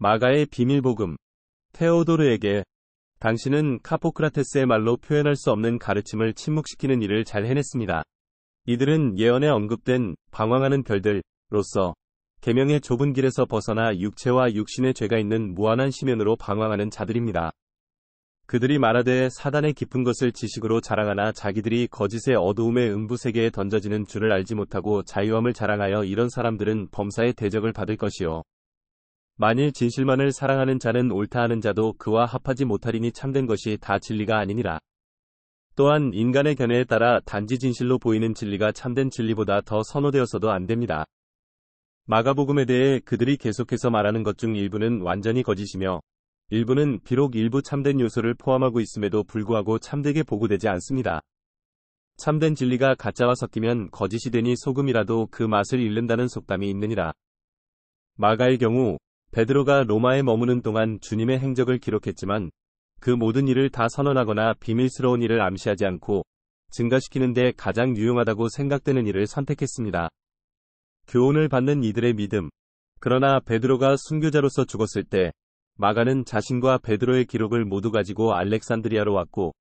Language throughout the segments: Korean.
마가의 비밀복음 테오도르에게 당신은 카포크라테스의 말로 표현할 수 없는 가르침을 침묵시키는 일을 잘 해냈습니다. 이들은 예언에 언급된 방황하는 별들로서 계명의 좁은 길에서 벗어나 육체와 육신의 죄가 있는 무한한 시면으로 방황하는 자들입니다. 그들이 말하되 사단의 깊은 것을 지식으로 자랑하나 자기들이 거짓의 어두움의 음부 세계에 던져지는 줄을 알지 못하고 자유함을 자랑하여 이런 사람들은 범사의 대적을 받을 것이요 만일 진실만을 사랑하는 자는 옳다 하는 자도 그와 합하지 못하리니 참된 것이 다 진리가 아니니라. 또한 인간의 견해에 따라 단지 진실로 보이는 진리가 참된 진리보다 더 선호되어서도 안 됩니다. 마가복음에 대해 그들이 계속해서 말하는 것 중 일부는 완전히 거짓이며 일부는 비록 일부 참된 요소를 포함하고 있음에도 불구하고 참되게 보고되지 않습니다. 참된 진리가 가짜와 섞이면 거짓이 되니 소금이라도 그 맛을 잃는다는 속담이 있느니라. 마가의 경우 베드로가 로마에 머무는 동안 주님의 행적을 기록했지만 그 모든 일을 다 선언하거나 비밀스러운 일을 암시하지 않고 증가시키는데 가장 유용하다고 생각되는 일을 선택했습니다. 교훈을 받는 이들의 믿음. 그러나 베드로가 순교자로서 죽었을 때 마가는 자신과 베드로의 기록을 모두 가지고 알렉산드리아로 왔고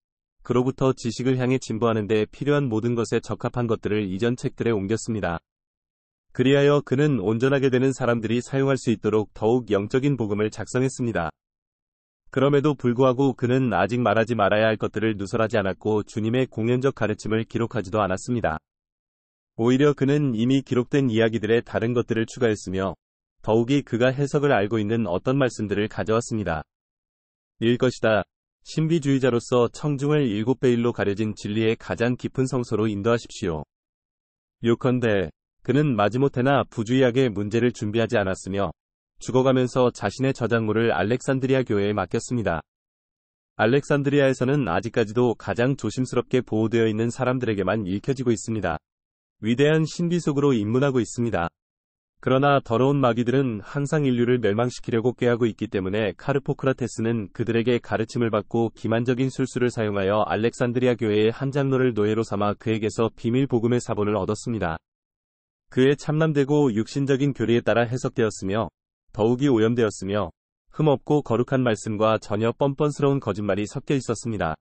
그로부터 지식을 향해 진보하는데 필요한 모든 것에 적합한 것들을 이전 책들에 옮겼습니다. 그리하여 그는 온전하게 되는 사람들이 사용할 수 있도록 더욱 영적인 복음을 작성했습니다. 그럼에도 불구하고 그는 아직 말하지 말아야 할 것들을 누설하지 않았고 주님의 공연적 가르침을 기록하지도 않았습니다. 오히려 그는 이미 기록된 이야기들의 다른 것들을 추가했으며 더욱이 그가 해석을 알고 있는 어떤 말씀들을 가져왔습니다. 일 것이다. 신비주의자로서 청중을 일곱 배일로 가려진 진리의 가장 깊은 성서로 인도하십시오. 요컨대 그는 마지못해나 부주의하게 문제를 준비하지 않았으며 죽어가면서 자신의 저작물을 알렉산드리아 교회에 맡겼습니다. 알렉산드리아에서는 아직까지도 가장 조심스럽게 보호되어 있는 사람들에게만 읽혀지고 있습니다. 위대한 신비 속으로 입문하고 있습니다. 그러나 더러운 마귀들은 항상 인류를 멸망시키려고 꾀하고 있기 때문에 카르포크라테스는 그들에게 가르침을 받고 기만적인 술수를 사용하여 알렉산드리아 교회의 한 장로를 노예로 삼아 그에게서 비밀 복음의 사본을 얻었습니다. 그의 참남되고 육신적인 교리에 따라 해석되었으며 더욱이 오염되었으며 흠없고 거룩한 말씀과 전혀 뻔뻔스러운 거짓말이 섞여 있었습니다.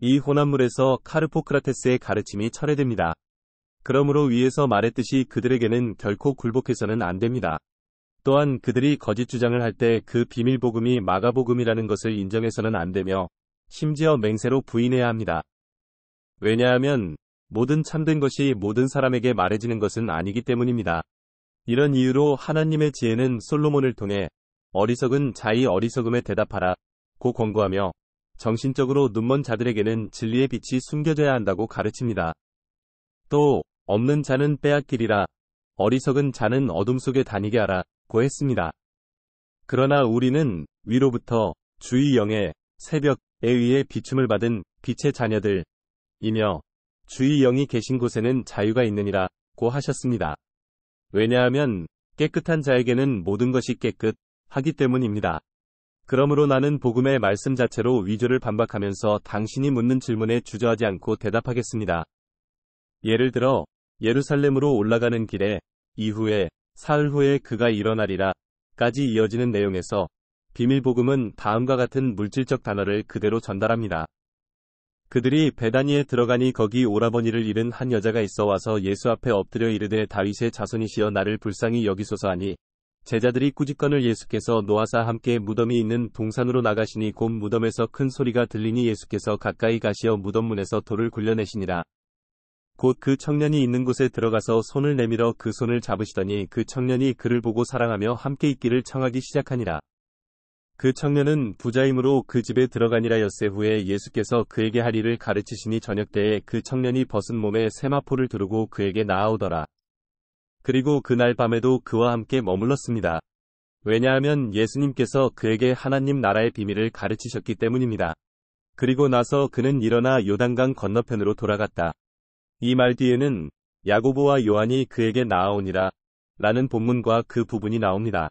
이 혼합물에서 카르포크라테스의 가르침이 철회됩니다. 그러므로 위에서 말했듯이 그들에게는 결코 굴복해서는 안 됩니다. 또한 그들이 거짓 주장을 할 때 그 비밀복음이 마가복음이라는 것을 인정해서는 안 되며 심지어 맹세로 부인해야 합니다. 왜냐하면 모든 참된 것이 모든 사람에게 말해지는 것은 아니기 때문입니다. 이런 이유로 하나님의 지혜는 솔로몬을 통해 어리석은 자의 어리석음에 대답하라 고 권고하며 정신적으로 눈먼 자들에게는 진리의 빛이 숨겨져야 한다고 가르칩니다. 또 없는 자는 빼앗기리라 어리석은 자는 어둠 속에 다니게 하라 고 했습니다. 그러나 우리는 위로부터 주의 영의 새벽에 의해 비춤을 받은 빛의 자녀들이며 주의 영이 계신 곳에는 자유가 있느니라 고 하셨습니다. 왜냐하면 깨끗한 자에게는 모든 것이 깨끗하기 때문입니다. 그러므로 나는 복음의 말씀 자체로 위조를 반박하면서 당신이 묻는 질문에 주저하지 않고 대답하겠습니다. 예를 들어 예루살렘으로 올라가는 길에 이후에 사흘 후에 그가 일어나리라 까지 이어지는 내용에서 비밀복음은 다음과 같은 물질적 단어를 그대로 전달합니다. 그들이 베다니에 들어가니 거기 오라버니를 잃은 한 여자가 있어 와서 예수 앞에 엎드려 이르되 다윗의 자손이시여 나를 불쌍히 여기소서 하니 제자들이 꾸짖건을 예수께서 노아사 함께 무덤이 있는 동산으로 나가시니 곧 무덤에서 큰 소리가 들리니 예수께서 가까이 가시어 무덤 문에서 돌을 굴려내시니라. 곧 그 청년이 있는 곳에 들어가서 손을 내밀어 그 손을 잡으시더니 그 청년이 그를 보고 사랑하며 함께 있기를 청하기 시작하니라. 그 청년은 부자이므로 그 집에 들어가니라 엿새 후에 예수께서 그에게 할 일을 가르치시니 저녁 때에 그 청년이 벗은 몸에 세마포를 두르고 그에게 나아오더라. 그리고 그날 밤에도 그와 함께 머물렀습니다. 왜냐하면 예수님께서 그에게 하나님 나라의 비밀을 가르치셨기 때문입니다. 그리고 나서 그는 일어나 요단강 건너편으로 돌아갔다. 이 말 뒤에는 야고보와 요한이 그에게 나아오니라 라는 본문과 그 부분이 나옵니다.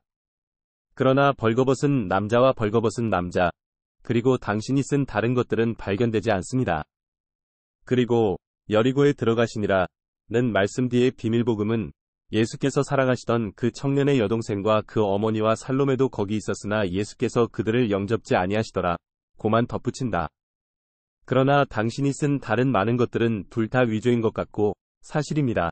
그러나 벌거벗은 남자와 벌거벗은 남자, 그리고 당신이 쓴 다른 것들은 발견되지 않습니다. 그리고 여리고에 들어가시니라 는 말씀 뒤에 비밀복음은 예수께서 사랑하시던 그 청년의 여동생과 그 어머니와 살롬에도 거기 있었으나 예수께서 그들을 영접지 아니하시더라. 고만 덧붙인다. 그러나 당신이 쓴 다른 많은 것들은 둘 다 위조인 것 같고 사실입니다.